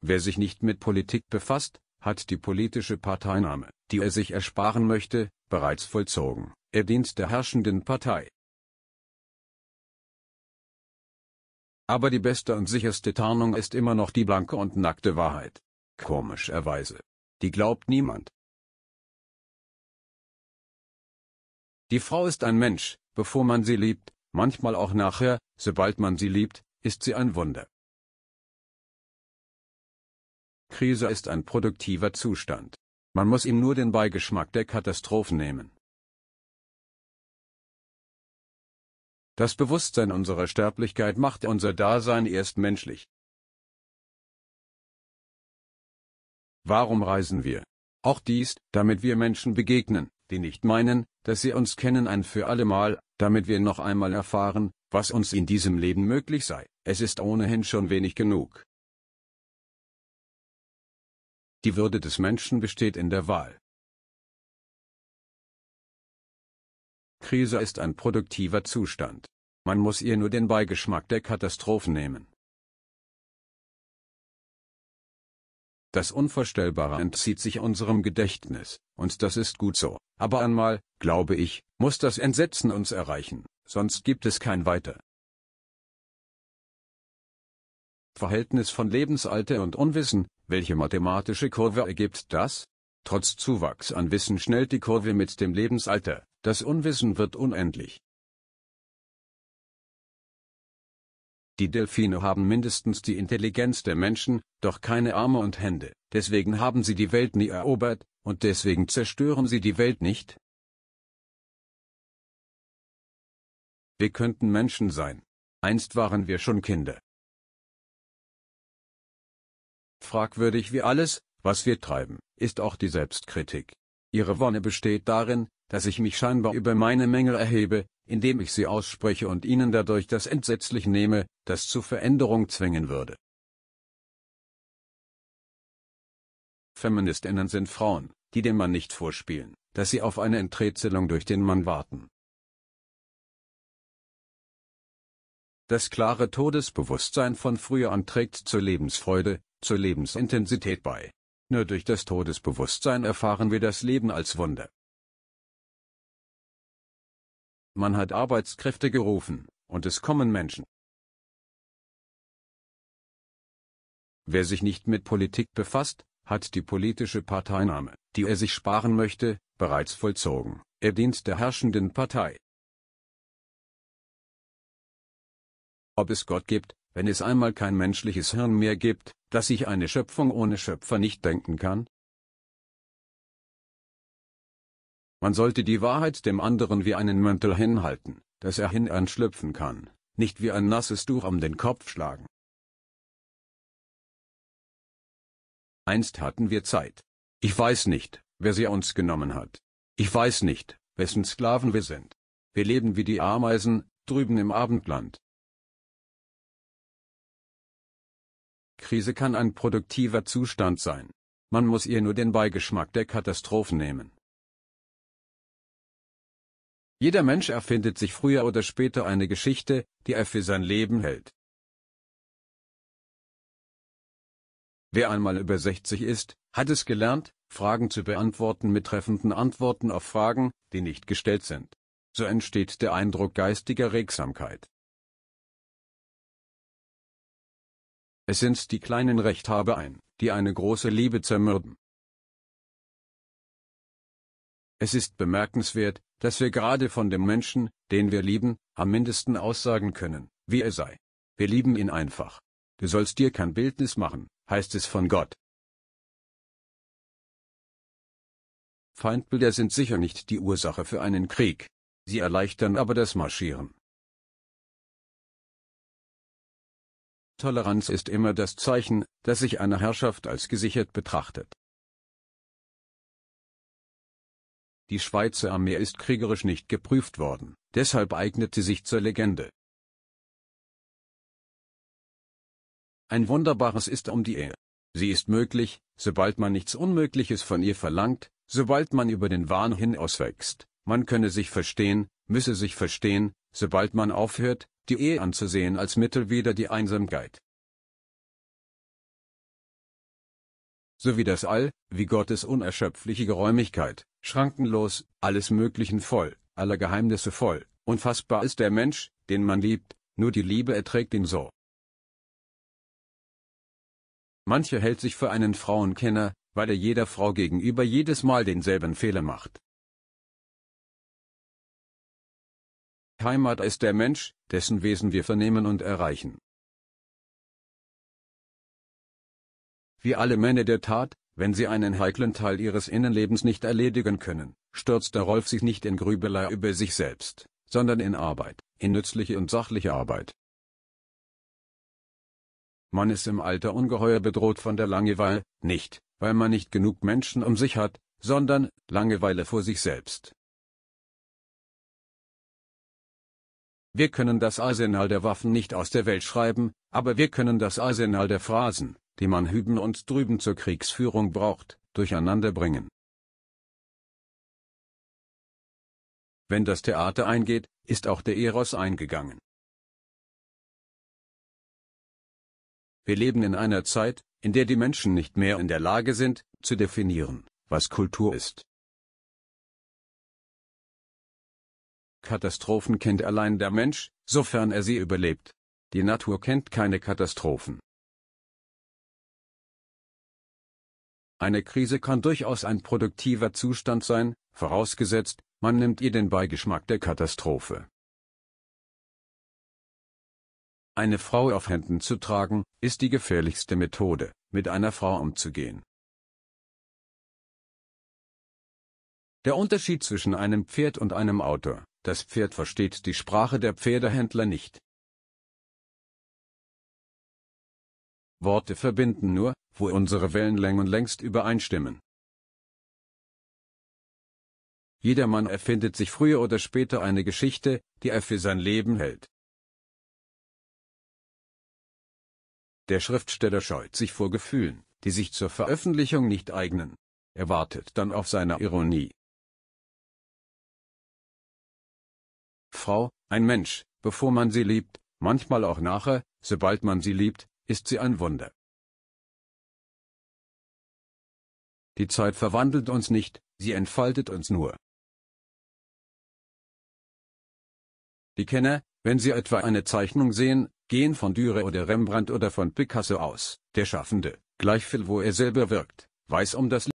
Wer sich nicht mit Politik befasst, hat die politische Parteinahme, die er sich ersparen möchte, bereits vollzogen. Er dient der herrschenden Partei. Aber die beste und sicherste Tarnung ist immer noch die blanke und nackte Wahrheit. Komischerweise. Die glaubt niemand. Die Frau ist ein Mensch, bevor man sie liebt, manchmal auch nachher, sobald man sie liebt, ist sie ein Wunder. Krise ist ein produktiver Zustand. Man muss ihm nur den Beigeschmack der Katastrophen nehmen. Das Bewusstsein unserer Sterblichkeit macht unser Dasein erst menschlich. Warum reisen wir? Auch dies, damit wir Menschen begegnen, die nicht meinen, dass sie uns kennen ein für allemal, damit wir noch einmal erfahren, was uns in diesem Leben möglich sei, es ist ohnehin schon wenig genug. Die Würde des Menschen besteht in der Wahl. Krise ist ein produktiver Zustand. Man muss ihr nur den Beigeschmack der Katastrophen nehmen. Das Unvorstellbare entzieht sich unserem Gedächtnis, und das ist gut so, aber einmal, glaube ich, muss das Entsetzen uns erreichen, sonst gibt es kein Weiter. Verhältnis von Lebensalter und Unwissen, welche mathematische Kurve ergibt das? Trotz Zuwachs an Wissen schnellt die Kurve mit dem Lebensalter, das Unwissen wird unendlich. Die Delfine haben mindestens die Intelligenz der Menschen, doch keine Arme und Hände, deswegen haben sie die Welt nie erobert, und deswegen zerstören sie die Welt nicht. Wir könnten Menschen sein. Einst waren wir schon Kinder fragwürdig wie alles, was wir treiben, ist auch die Selbstkritik. Ihre Wonne besteht darin, dass ich mich scheinbar über meine Mängel erhebe, indem ich sie ausspreche und ihnen dadurch das entsetzlich nehme, das zu Veränderung zwingen würde. Feministinnen sind Frauen, die dem Mann nicht vorspielen, dass sie auf eine Enträtselung durch den Mann warten. Das klare Todesbewusstsein von früher an trägt zur Lebensfreude, zur Lebensintensität bei. Nur durch das Todesbewusstsein erfahren wir das Leben als Wunder. Man hat Arbeitskräfte gerufen, und es kommen Menschen. Wer sich nicht mit Politik befasst, hat die politische Parteinahme, die er sich sparen möchte, bereits vollzogen. Er dient der herrschenden Partei. Ob es Gott gibt, wenn es einmal kein menschliches Hirn mehr gibt, dass sich eine Schöpfung ohne Schöpfer nicht denken kann? Man sollte die Wahrheit dem anderen wie einen Mäntel hinhalten, dass er hineinschlüpfen kann, nicht wie ein nasses Tuch um den Kopf schlagen. Einst hatten wir Zeit. Ich weiß nicht, wer sie uns genommen hat. Ich weiß nicht, wessen Sklaven wir sind. Wir leben wie die Ameisen, drüben im Abendland. Krise kann ein produktiver Zustand sein. Man muss ihr nur den Beigeschmack der Katastrophen nehmen. Jeder Mensch erfindet sich früher oder später eine Geschichte, die er für sein Leben hält. Wer einmal über 60 ist, hat es gelernt, Fragen zu beantworten mit treffenden Antworten auf Fragen, die nicht gestellt sind. So entsteht der Eindruck geistiger Regsamkeit. Es sind die kleinen Rechthaber ein, die eine große Liebe zermürben. Es ist bemerkenswert, dass wir gerade von dem Menschen, den wir lieben, am mindesten aussagen können, wie er sei. Wir lieben ihn einfach. Du sollst dir kein Bildnis machen, heißt es von Gott. Feindbilder sind sicher nicht die Ursache für einen Krieg. Sie erleichtern aber das Marschieren. Toleranz ist immer das Zeichen, dass sich eine Herrschaft als gesichert betrachtet. Die Schweizer Armee ist kriegerisch nicht geprüft worden, deshalb eignet sie sich zur Legende. Ein wunderbares ist um die Ehe. Sie ist möglich, sobald man nichts Unmögliches von ihr verlangt, sobald man über den Wahn hinauswächst, man könne sich verstehen, müsse sich verstehen, sobald man aufhört, die Ehe anzusehen als Mittel wieder die Einsamkeit. So wie das All, wie Gottes unerschöpfliche Geräumigkeit, schrankenlos, alles Möglichen voll, aller Geheimnisse voll, unfassbar ist der Mensch, den man liebt, nur die Liebe erträgt ihn so. Mancher hält sich für einen Frauenkenner, weil er jeder Frau gegenüber jedes Mal denselben Fehler macht. Heimat ist der Mensch, dessen Wesen wir vernehmen und erreichen. Wie alle Männer der Tat, wenn sie einen heiklen Teil ihres Innenlebens nicht erledigen können, stürzt der Rolf sich nicht in Grübelei über sich selbst, sondern in Arbeit, in nützliche und sachliche Arbeit. Man ist im Alter ungeheuer bedroht von der Langeweile, nicht, weil man nicht genug Menschen um sich hat, sondern Langeweile vor sich selbst. Wir können das Arsenal der Waffen nicht aus der Welt schreiben, aber wir können das Arsenal der Phrasen, die man hüben und drüben zur Kriegsführung braucht, durcheinanderbringen. Wenn das Theater eingeht, ist auch der Eros eingegangen. Wir leben in einer Zeit, in der die Menschen nicht mehr in der Lage sind, zu definieren, was Kultur ist. Katastrophen kennt allein der Mensch, sofern er sie überlebt. Die Natur kennt keine Katastrophen. Eine Krise kann durchaus ein produktiver Zustand sein, vorausgesetzt, man nimmt ihr den Beigeschmack der Katastrophe. Eine Frau auf Händen zu tragen, ist die gefährlichste Methode, mit einer Frau umzugehen. Der Unterschied zwischen einem Pferd und einem Auto das Pferd versteht die Sprache der Pferdehändler nicht. Worte verbinden nur, wo unsere Wellenlängen längst übereinstimmen. Jedermann erfindet sich früher oder später eine Geschichte, die er für sein Leben hält. Der Schriftsteller scheut sich vor Gefühlen, die sich zur Veröffentlichung nicht eignen. Er wartet dann auf seine Ironie. Frau, ein Mensch, bevor man sie liebt, manchmal auch nachher, sobald man sie liebt, ist sie ein Wunder. Die Zeit verwandelt uns nicht, sie entfaltet uns nur. Die Kenner, wenn sie etwa eine Zeichnung sehen, gehen von Dürer oder Rembrandt oder von Picasso aus, der Schaffende, gleich viel wo er selber wirkt, weiß um das